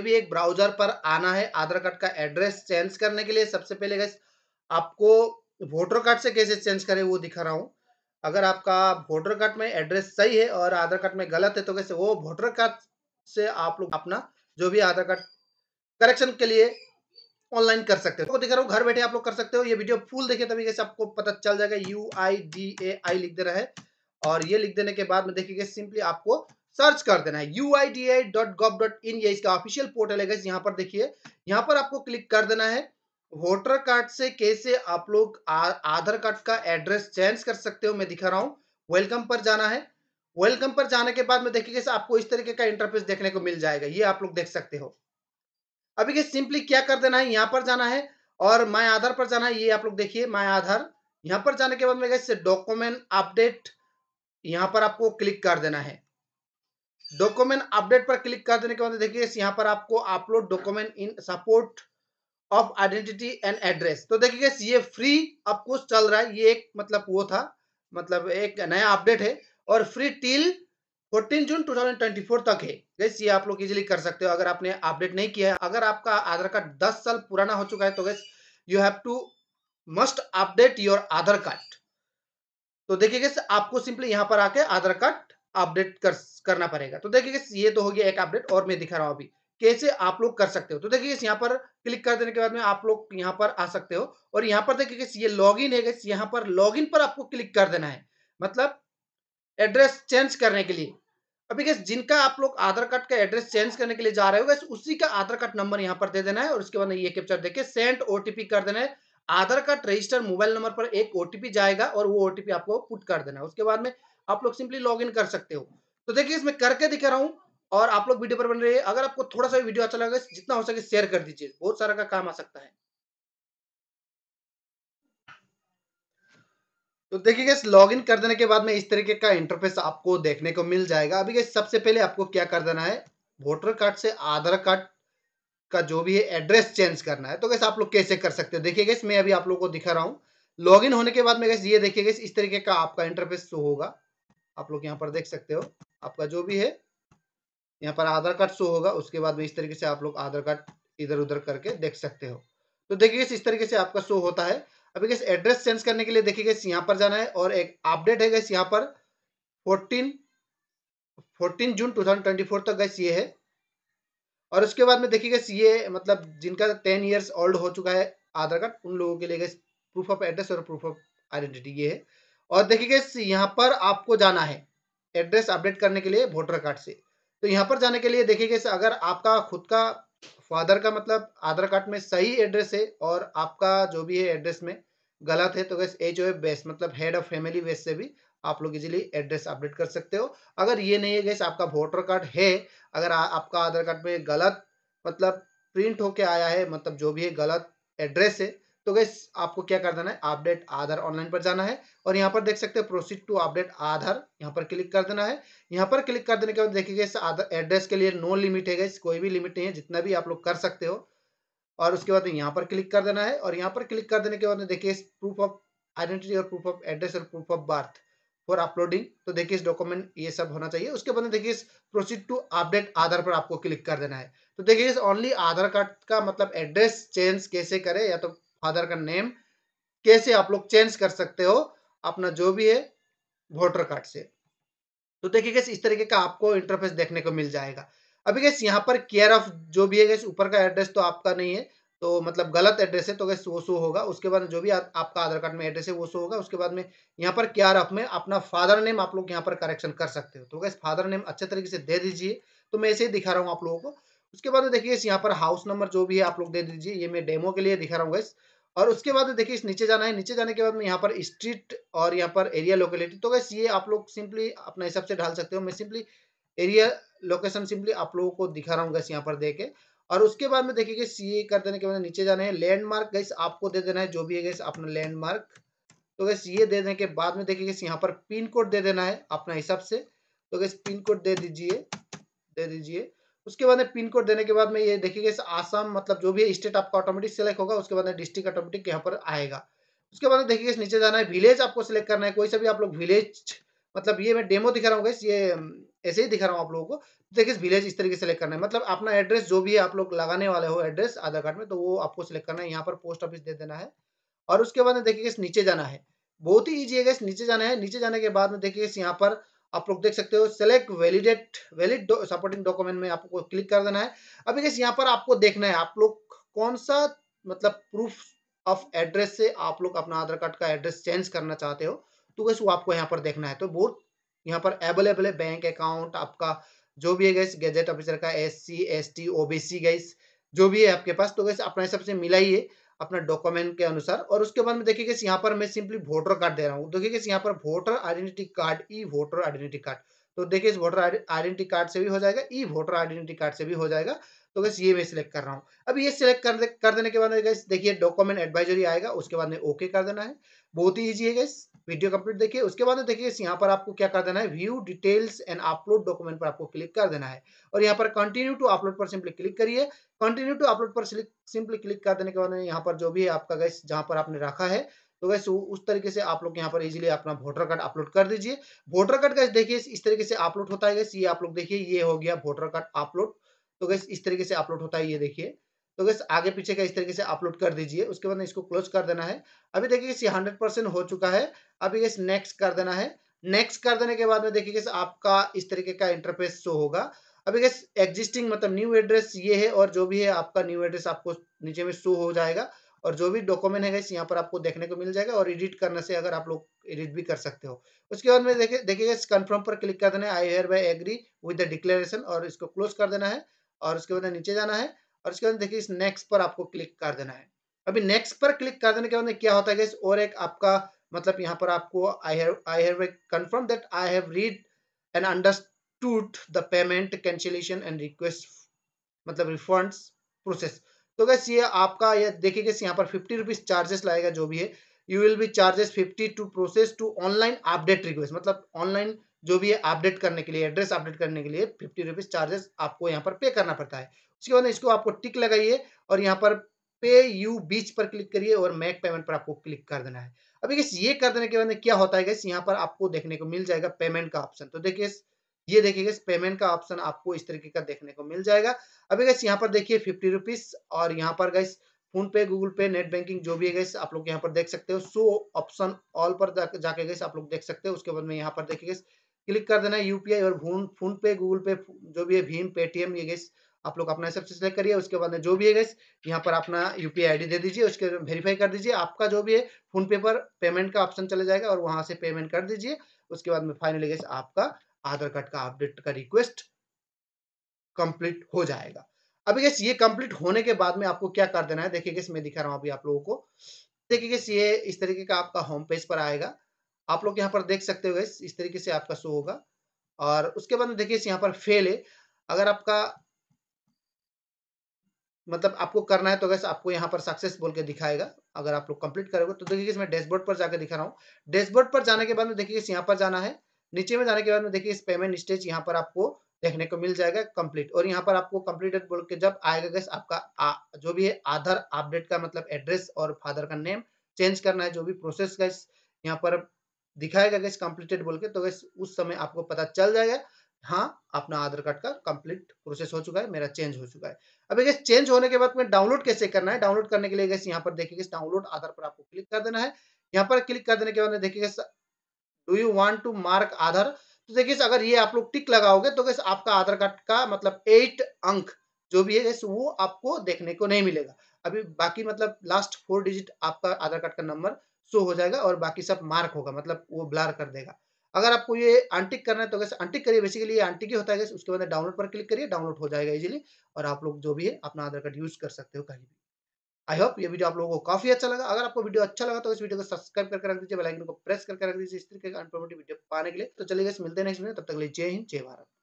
भी एक ब्राउजर पर आना है आधार कार्ड का एड्रेस चेंज करने के लिए सबसे पहले गैस आपको वोटर कार्ड से कैसे चेंज करें वो दिखा रहा हूँ अगर आपका वोटर कार्ड में एड्रेस सही है और आधार कार्ड में गलत है तो कैसे वो वोटर कार्ड से आप लोग अपना जो भी आधार कार्ड करेक्शन के लिए ऑनलाइन कर सकते हो तो दिखा रहा हूँ घर बैठे आप लोग कर सकते हो ये वीडियो फुल देखे तभी कैसे आपको पता चल जाएगा यू आई डी ए आई लिख दे रहा है और ये लिख देने के बाद में देखिए सिंपली आपको सर्च कर देना है U I D I dot gov dot in ये इसका ऑफिशियल पोर्टल है यहाँ पर देखिए यहाँ पर आपको क्लिक कर देना है वोटर कार्ड से कैसे आप लोग आधार कार्ड का एड्रेस चेंज कर सकते हो मैं दिखा रहा हूँ वेलकम पर जाना है वेलकम पर जाने के बाद में देखिए कैसे आपको इस तरीके का इंटरफेस देखने को मिल जाएगा ये आप लोग देख सकते हो अभी के सिंपली क्या कर देना है यहाँ पर जाना है और माय आधार पर जाना है ये आप लोग देखिए माय आधार यहाँ पर जाने के बाद में डॉक्यूमेंट अपडेट यहाँ पर आपको क्लिक कर देना है डॉक्यूमेंट अपडेट पर क्लिक कर देने के बाद देखिए यहाँ पर आपको upload document in support of identity and address तो देखिए ये फ्री अब कुछ चल रहा है ये एक मतलब वो था मतलब एक नया अपडेट है और फ्री टिल 14 जून 2024 तक है गैस ये आप लोग इजीली कर सकते हो अगर आपने अपडेट नहीं किया है अगर आपका आधार कार्ड 10 साल पुराना हो चुका है तो guys you have to must update your Aadhaar card तो देखिए गैस आपको सिंपली यहाँ पर आके आधार कार्ड अपडेट कर, करना पड़ेगा तो देखिए ये तो हो गया एक अपडेट और मैं दिखा रहा हूँ अभी कैसे आप लोग कर सकते हो तो देखिए यहाँ पर क्लिक कर देने के बाद में आप लोग यहाँ पर आ सकते हो और यहाँ पर देखिए ये लॉग इन है यहाँ पर लॉग इन पर आपको क्लिक कर देना है मतलब एड्रेस चेंज करने के लिए अभी गैस जिनका आप लोग आधार कार्ड का एड्रेस चेंज करने के लिए जा रहे हो गैस उसी का आधार कार्ड नंबर यहाँ पर दे देना है और उसके बाद ये कैप्चर देके सेंड ओ कर देना है Aadhaar card register mobile number पर एक ओटीपी जाएगा और वो ओटीपी आपको पुट कर देना है उसके बाद में आप लोग सिंपली लॉग इन कर सकते हो तो देखिए इसमें करके दिख रहा हूँ और आप लोग वीडियो पर बन रहे हैं अगर आपको थोड़ा सा वीडियो अच्छा लगा जितना हो सके शेयर कर दीजिए बहुत सारा का काम आ सकता है तो देखिए लॉग इन कर देने के बाद में इस तरीके का इंटरफेस आपको देखने को मिल जाएगा अभी सबसे पहले आपको क्या कर देना है वोटर कार्ड से आधार कार्ड का जो भी है एड्रेस चेंज करना है तो कैसे आप लोग कैसे कर सकते हो देखिए गैस मैं अभी आप लोगों को दिखा रहा हूँ लॉगिन होने के बाद में गैस ये देखिए गैस इस तरीके का आपका इंटरफेस होगा आप लोग यहाँ पर देख सकते हो आपका जो भी है यहाँ पर आधार कार्ड शो होगा उसके बाद में इस तरीके से आप लोग आधार कार्ड इधर उधर करके देख सकते हो तो देखिए इस तरीके से आपका शो होता है अभी कैसे एड्रेस चेंज करने के लिए देखिए यहाँ पर जाना है और एक अपडेट है गैस यहाँ पर 14 14 जून 2024 तक गैस ये है और उसके बाद में देखिए ये मतलब जिनका 10 इयर्स ओल्ड हो चुका है आधार कार्ड उन लोगों के लिए गैस प्रूफ ऑफ एड्रेस और प्रूफ ऑफ आइडेंटिटी ये है और देखिए यहाँ पर आपको जाना है एड्रेस अपडेट करने के लिए वोटर कार्ड से तो यहाँ पर जाने के लिए देखिए अगर आपका खुद का फादर का मतलब आधार कार्ड में सही एड्रेस है और आपका जो भी है एड्रेस में गलत है तो गैस एच ओ बेस मतलब हेड ऑफ फैमिली बेस से भी आप लोग इजीली एड्रेस अपडेट कर सकते हो अगर ये नहीं है गैस आपका वोटर कार्ड है अगर आ, आपका आधार कार्ड में गलत मतलब प्रिंट होके आया है मतलब जो भी है गलत एड्रेस है तो गैस आपको क्या कर देना है अपडेट आधार ऑनलाइन पर जाना है और यहाँ पर देख सकते हैं प्रोसीड टू अपडेट आधार यहाँ पर क्लिक कर देना है यहाँ पर क्लिक कर देने के बाद देखिए इस एड्रेस के लिए नो लिमिट है गैस कोई भी लिमिट नहीं है जितना भी आप लोग कर सकते हो और उसके बाद यहाँ पर क्लिक कर देना है और यहाँ पर क्लिक कर देने के बाद देखिए प्रूफ ऑफ आइडेंटिटी और प्रूफ ऑफ एड्रेस और proof of birth for uploading तो देखिए इस डॉक्यूमेंट ये सब होना चाहिए उसके बाद देखिए इस प्रोसीड टू अपडेट आधार पर आपको क्लिक कर देना है तो देखिए इस ओनली आधार कार्ड का मतलब एड्रेस चेंज कैसे करें या तो फादर का नेम कैसे आप लोग चेंज कर सकते हो अपना जो भी है वोटर कार्ड से तो देखिए गैस इस तरीके का आपको इंटरफेस देखने को मिल जाएगा अभी गैस यहाँ पर केयर ऑफ जो भी है गैस ऊपर का एड्रेस तो आपका नहीं है तो मतलब गलत एड्रेस है तो गैस वो शो होगा उसके बाद जो भी आ, आपका आधार कार्ड में एड्रेस है वो शो होगा उसके बाद में यहाँ पर केयर ऑफ में अपना फादर नेम आप लोग यहाँ पर करेक्शन कर सकते हो तो गैस फादर नेम अच्छे तरीके से दे दीजिए तो मैं ऐसे ही दिखा रहा हूँ आप लोगों को उसके बाद देखिए इस यहाँ पर हाउस नंबर जो भी है आप लोग दे दीजिए ये मैं डेमो के लिए दिखा रहा हूँ गैस और उसके बाद देखिए इस नीचे जाना है नीचे जाने के बाद में यहाँ पर स्ट्रीट और यहाँ पर एरिया लोकेलिटी तो गैस ये आप लोग सिंपली अपने हिसाब से डाल सकते हो मैं सिंपली एरिया लोकेशन सिंपली आप लोगों को दिखा रहा हूँ गैस यहाँ पर दे के और उसके बाद में देखिए सी ए कर देने के बाद नीचे जाना है लैंडमार्क गैस आपको दे देना है जो भी है गैस अपना लैंडमार्क तो गैस ये दे देने के बाद में देखिए गैस यहाँ पर पिन कोड दे देना है अपना हिसाब से तो गैस पिन कोड दे दीजिए दे दीजिए उसके बाद पिन कोड देने के बाद में ये देखिए इस आसाम मतलब जो भी स्टेट आपका ऑटोमेटिक सेलेक्ट होगा उसके बाद डिस्ट्रिक्ट ऑटोमेटिक यहाँ पर आएगा उसके बाद देखिए नीचे जाना है विलेज आपको सिलेक्ट करना है कोई सा भी आप लोग विलेज मतलब ये मैं डेमो दिखा रहा हूँ ये ऐसे ही दिखा रहा हूँ आप लोगों को देखिए विलेज इस तरीके से सिलेक्ट करना है मतलब अपना एड्रेस जो भी है आप लोग लगाने वाले हो एड्रेस आधार कार्ड में तो वो आपको सिलेक्ट करना है यहाँ पर पोस्ट ऑफिस दे देना है और उसके बाद देखिए नीचे जाना है बहुत ही ईजी है नीचे जाना है नीचे जाने के बाद में देखिए यहाँ पर आप लोग देख सकते हो select validate valid supporting document में आपको क्लिक कर देना है अभी कैसे यहाँ पर आपको देखना है आप लोग कौन सा मतलब प्रूफ ऑफ एड्रेस से आप लोग अपना आधार कार्ड का एड्रेस चेंज करना चाहते हो तो वैसे वो आपको यहाँ पर देखना है तो बहुत यहाँ पर अवेलेबल है बैंक अकाउंट आपका जो भी है गैस गैजेट ऑफिसर का S C S T O B C guys जो भी है आपके पास तो गैस अपने ही है अपना डॉक्यूमेंट के अनुसार और उसके बाद में देखिए यहाँ पर मैं सिंपली वोटर कार्ड दे रहा हूँ तो देखिए यहाँ पर voter identity card E voter identity card तो देखिए इस वोटर आइडेंटिटी कार्ड से भी हो जाएगा ई वोटर आइडेंटिटी कार्ड से भी हो जाएगा तो गैस ये मैं सिलेक्ट कर रहा हूँ अब ये सिलेक्ट कर, दे, कर देने के बाद गैस देखिए डॉक्यूमेंट एडवाइजरी आएगा उसके बाद में ओके कर देना है बहुत ही ईजी है गैस वीडियो कंप्लीट देखिए उसके बाद देखिए यहाँ पर आपको क्या कर देना है view details and upload document पर आपको क्लिक कर देना है और यहाँ पर कंटिन्यू टू अपलोड पर सिंपली क्लिक करिए कंटिन्यू टू अपलोड पर सिंपली क्लिक कर देने के बाद यहाँ पर जो भी है आपका गैस जहाँ पर आपने रखा है तो गैस उस तरीके से आप लोग यहाँ पर इजीली अपना वोटर कार्ड अपलोड कर दीजिए वोटर कार्ड गैस देखिए इस तरीके से अपलोड होता है गैस ये आप लोग देखिए ये हो गया वोटर कार्ड अपलोड तो गैस इस तरीके से अपलोड होता है ये देखिए तो गैस आगे पीछे का इस तरीके से अपलोड कर दीजिए उसके बाद इसको क्लोज कर देना है अभी देखिए हंड्रेड परसेंट हो चुका है अभी गैस नेक्स्ट कर देना है नेक्स्ट कर देने के बाद में देखिए आपका इस तरीके का इंटरफेस शो होगा अभी गैस एग्जिस्टिंग मतलब न्यू एड्रेस ये है और जो भी है आपका न्यू एड्रेस आपको नीचे में शो हो जाएगा और जो भी डॉक्यूमेंट है गैस यहाँ पर आपको देखने को मिल जाएगा और एडिट करने से अगर आप लोग एडिट भी कर सकते हो उसके बाद में देखिए देखिए कंफर्म पर क्लिक कर देना है I hereby agree with the declaration और इसको क्लोज कर देना है और उसके बाद नीचे जाना है और उसके बाद देखिए इस नेक्स्ट पर आपको क्लिक कर देना है अभी नेक्स्ट पर क्लिक कर देने के बाद क्या होता है और एक आपका मतलब यहाँ पर आपको I have I have confirm that I have read and understood the payment cancellation and request मतलब रिफंड प्रोसेस तो गैस ये आपका ये देखिए गैस यहाँ पर फिफ्टी रुपीज चार्जेस लगेगा जो भी है you will be charges fifty to process to online update request मतलब ऑनलाइन जो भी है अपडेट करने के लिए एड्रेस अपडेट करने के लिए फिफ्टी रुपीज़ चार्जेस आपको यहाँ पर पे करना पड़ता है उसके बाद इसको आपको टिक लगाइए और यहाँ पर पे यू बीच पर क्लिक करिए और मैक पेमेंट पर आपको क्लिक कर देना है अभी गैस ये कर देने के बाद क्या होता है यहाँ पर आपको देखने को मिल जाएगा पेमेंट का ऑप्शन तो देखिए ये देखिए पेमेंट का ऑप्शन आपको इस तरीके का देखने को मिल जाएगा अभी गैस यहाँ पर देखिए फिफ्टी रुपीज और यहाँ पर guys PhonePe Google Pay net banking जो भी है गैस आप लोग यहाँ पर देख सकते हो सो ऑप्शन ऑल पर जाके गैस आप लोग देख सकते हो उसके बाद में यहाँ पर देखिए क्लिक कर देना है यूपीआई और फोन पे गूगल पे जो भी है भीम पेटीएम ये गैस आप लोग अपना सबसे सेलेक्ट करिए उसके बाद में जो भी है गैस यहाँ पर अपना यूपीआई आईडी दे दीजिए उसके वेरीफाई कर दीजिए आपका जो भी है फोन पे पर पेमेंट का ऑप्शन चला जाएगा और वहाँ से पेमेंट कर दीजिए उसके बाद में फाइनली गैस आपका आधार कार्ड का अपडेट का रिक्वेस्ट कंप्लीट हो जाएगा अभी गैस ये कंप्लीट होने के बाद में आपको क्या कर देना है देखिए गैस मैं दिखा रहा हूँ अभी आप लोगों को देखिए गैस ये इस तरीके का आपका होम पेज पर आएगा आप लोग यहाँ पर देख सकते हो गैस इस तरीके से आपका शो होगा और उसके बाद देखिए यहाँ पर फेल है अगर आपका मतलब आपको करना है तो वैसे आपको यहाँ पर सक्सेस बोल के दिखाएगा अगर आप लोग कंप्लीट करोगे तो देखिए मैं डैशबोर्ड पर जाकर दिखा रहा हूँ डैशबोर्ड पर जाने के बाद देखिए यहाँ पर जाना है नीचे में जाने के बाद में देखिए इस पेमेंट स्टेज यहाँ पर आपको देखने को मिल जाएगा कंप्लीट और यहाँ पर आपको कंप्लीटेड बोल के जब आएगा गैस आपका आ, जो भी है आधार अपडेट का मतलब एड्रेस और फादर का नेम चेंज करना है जो भी प्रोसेस गैस यहाँ पर दिखाएगा गैस कंप्लीटेड बोल के तो गैस उस समय आपको पता चल जाएगा हाँ अपना आधार कार्ड का कंप्लीट प्रोसेस हो चुका है मेरा चेंज हो चुका है अभी गैस चेंज होने के बाद में डाउनलोड कैसे करना है डाउनलोड करने के लिए गैस यहाँ पर देखिए डाउनलोड आधार पर आपको क्लिक कर देना है यहाँ पर क्लिक कर देने के बाद देखिए do you want to mark Aadhaar तो देखिए अगर ये आप लोग टिक लगाओगे तो गैस आपका आधार कार्ड का मतलब एट अंक जो भी है गैस वो आपको देखने को नहीं मिलेगा अभी बाकी मतलब लास्ट फोर डिजिट आपका आधार कार्ड का नंबर शो हो जाएगा और बाकी सब मार्क होगा मतलब वो ब्लार कर देगा अगर आपको ये आंटिक करना है तो कैसे आंटिक करिए बेसिकली ये आंटिक ही होता है उसके बाद डाउनलोड पर क्लिक करिए डाउनलोड हो जाएगा इजीली और आप लोग जो भी है अपना आधार कार्ड यूज कर सकते हो कहीं भी आई होप ये वीडियो आप लोगों को काफी अच्छा लगा अगर आपको वीडियो अच्छा लगा तो इस वीडियो को सब्सक्राइब करके रख दीजिए बेल आइकन को प्रेस करके रख दीजिए इस तरीके का इन्फॉर्मेटिव वीडियो पाने के लिए तो चलिए मिलते हैं नेक्स्ट वीडियो तब तक के लिए जय हिंद जय भारत